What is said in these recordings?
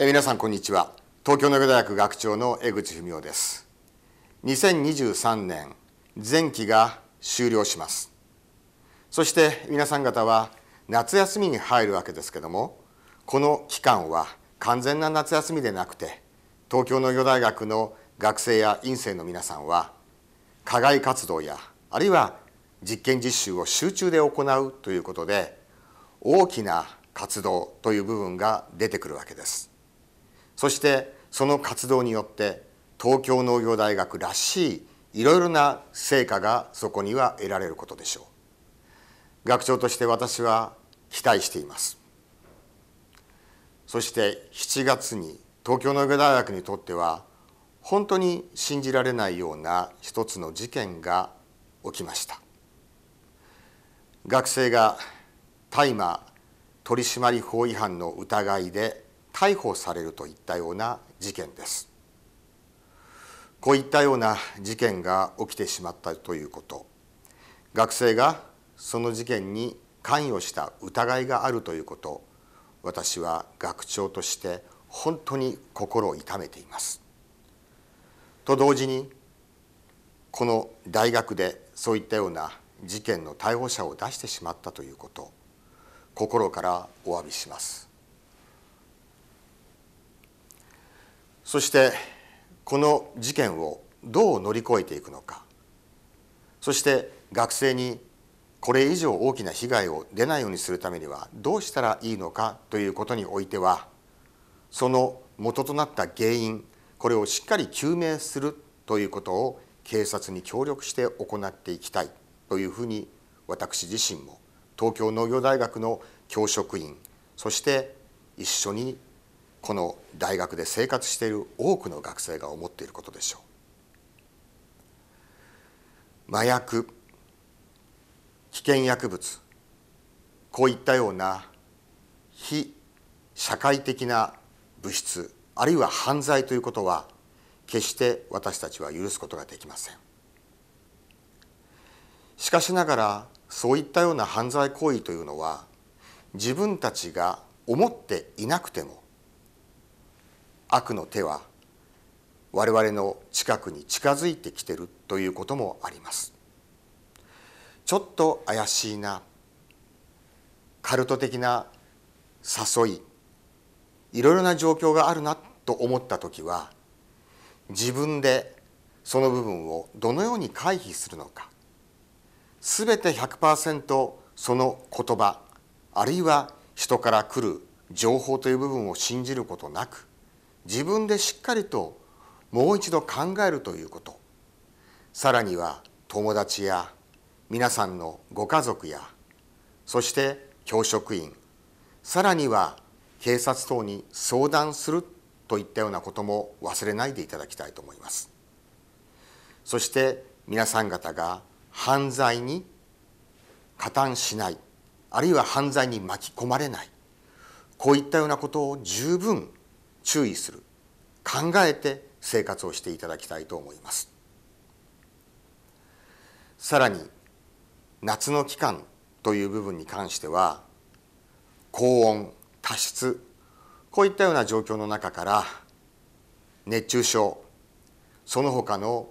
え皆さんこんにちは東京の大学学長の江口文夫です2023年前期が終了しますそして皆さん方は夏休みに入るわけですけどもこの期間は完全な夏休みでなくて東京農業大学の学生や院生の皆さんは課外活動やあるいは実験実習を集中で行うということで大きな活動という部分が出てくるわけです。そしてその活動によって東京農業大学らしいいろいろな成果がそこには得られることでしょう学長として私は期待していますそして7月に東京農業大学にとっては本当に信じられないような一つの事件が起きました学生が大麻取締法違反の疑いで逮捕されるといったような事件ですこういったような事件が起きてしまったということ学生がその事件に関与した疑いがあるということ私は学長として本当に心を痛めていますと同時にこの大学でそういったような事件の逮捕者を出してしまったということ心からお詫びしますそしてこの事件をどう乗り越えていくのかそして学生にこれ以上大きな被害を出ないようにするためにはどうしたらいいのかということにおいてはその元となった原因これをしっかり究明するということを警察に協力して行っていきたいというふうに私自身も東京農業大学の教職員そして一緒にこの大学で生活している多くの学生が思っていることでしょう。麻薬危険薬物こういったような非社会的な物質あるいは犯罪ということは決して私たちは許すことができませんしかしながらそういったような犯罪行為というのは自分たちが思っていなくても悪の手は我々の近くに近づいてきてるということもありますちょっと怪しいなカルト的な誘いいろいろな状況があるなと思った時は自分でその部分をどのように回避するのか全て100%その言葉あるいは人から来る情報という部分を信じることなく自分でしっかりともう一度考えるということさらには友達や皆さんのご家族やそして教職員さらには警察等に相談するといったようなことも忘れないでいただきたいと思いますそして皆さん方が犯罪に加担しないあるいは犯罪に巻き込まれないこういったようなことを十分注意する考えて生活をしていただきたいと思いますさらに夏の期間という部分に関しては高温多湿こういったような状況の中から熱中症その他の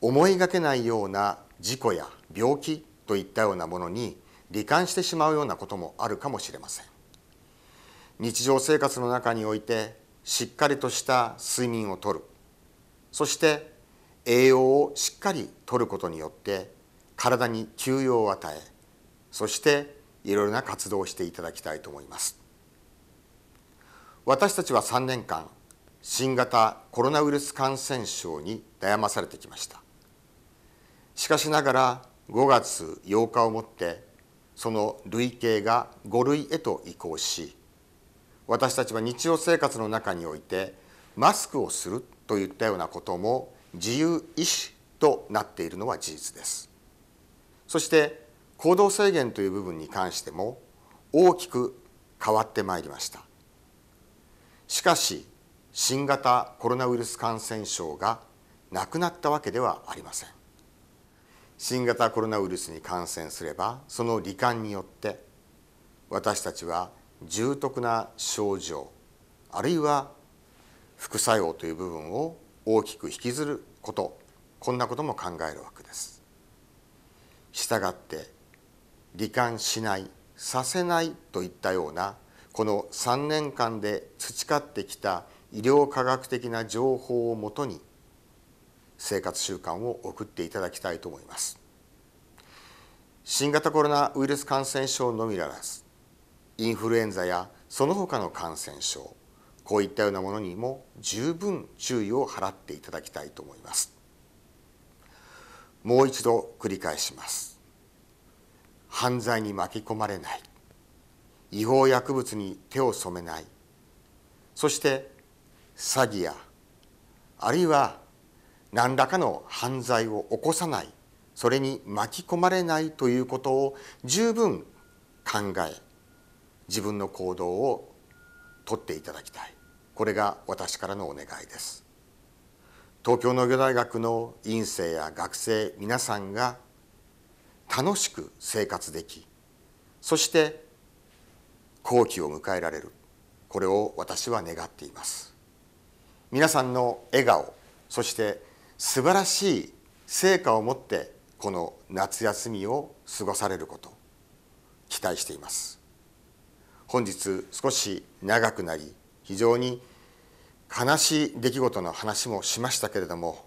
思いがけないような事故や病気といったようなものに罹患してしまうようなこともあるかもしれません日常生活の中においてしっかりとした睡眠をとるそして栄養をしっかりとることによって体に休養を与えそしていろいろな活動をしていただきたいと思います私たちは3年間新型コロナウイルス感染症に悩まされてきましたしかしながら5月8日をもってその類型が5類へと移行し私たちは日常生活の中においてマスクをするといったようなことも自由意志となっているのは事実ですそして行動制限という部分に関しても大きく変わってまいりましたしかし新型コロナウイルス感染症がなくなったわけではありません新型コロナウイルスに感染すればその罹患によって私たちは重篤な症状あるいは副作用という部分を大きく引きずることこんなことも考えるわけです。したがって罹患しないさせないといったようなこの3年間で培ってきた医療科学的な情報をもとに生活習慣を送っていただきたいと思います新型コロナウイルス感染症のみならずインフルエンザやその他の感染症こういったようなものにも十分注意を払っていただきたいと思いますもう一度繰り返します犯罪に巻き込まれない違法薬物に手を染めないそして詐欺やあるいは何らかの犯罪を起こさないそれに巻き込まれないということを十分考え自分の行動をとっていただきたいこれが私からのお願いです東京農業大学の院生や学生皆さんが楽しく生活できそして後期を迎えられるこれを私は願っています皆さんの笑顔そして素晴らしい成果を持ってこの夏休みを過ごされること期待しています本日少し長くなり非常に悲しい出来事の話もしましたけれども、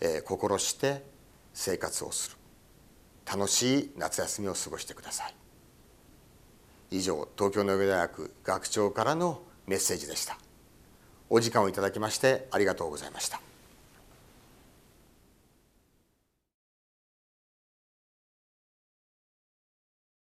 えー、心して生活をする楽しい夏休みを過ごしてください以上東京農業大学学長からのメッセージでしたお時間をいただきましてありがとうございました